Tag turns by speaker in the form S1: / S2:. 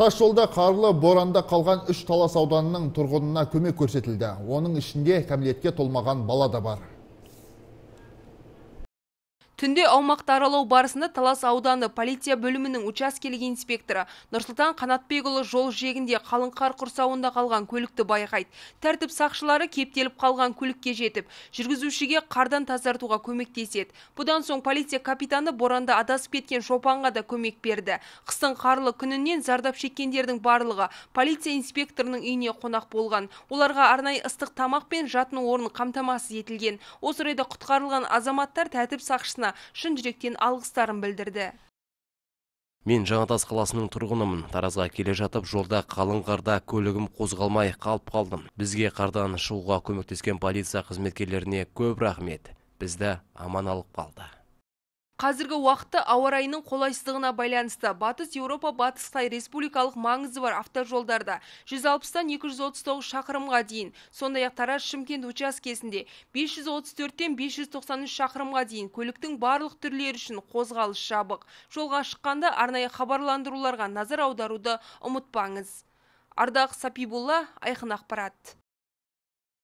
S1: Таш қарлы боранда қалған үш талас ауданының тұрғынына көмек көрсетілді оның ішінде кәмелетке толмаған бала да бар
S2: түнде аумақты аралау барысында талас ауданы полиция бөлімінің учаскелік инспекторы нұрсұлтан қанатбекұлы жол жегінде қалың қар құрсауында қалған көлікті байқайды тәртіп сақшылары кептеліп қалған көлікке жетіп жүргізушіге қардан тазартуға көмектеседі бұдан соң полиция капитаны боранда адасып кеткен шопанға да көмек берді қыстың қарлы күнінен зардап шеккендердің барлығы полиция инспекторының үйіне қонақ болған оларға арнайы ыстық тамақ пен жатын орын қамтамасыз етілген осы орайда құтқарылған азаматтар тәртіп сақшысына шын жүректен алғыстарын білдірді
S3: Мен Жаңатас қаласының тұрғынымын. Таразға келе жатып жолда қалың қарда көлігім қозғалмай қалып қалдым. Бізге қардан шығуға көмектескен полиция қызметкерлеріне көп рахмет. Бізді аман алып қалды
S2: қазіргі уақытта ауа райының қолайсыздығына байланысты батыс еуропа батыс қытай республикалық маңызы бар автожолдарда 160-тан 239 шақырымға дейін сондай ақ тараз шымкент учаскесінде 534-тен 593 шақырымға дейін көліктің барлық түрлері үшін қозғалыс жабық жолға шыққанда арнайы хабарландыруларға назар аударуды ұмытпаңыз ардақ сапибулла айқын ақпарат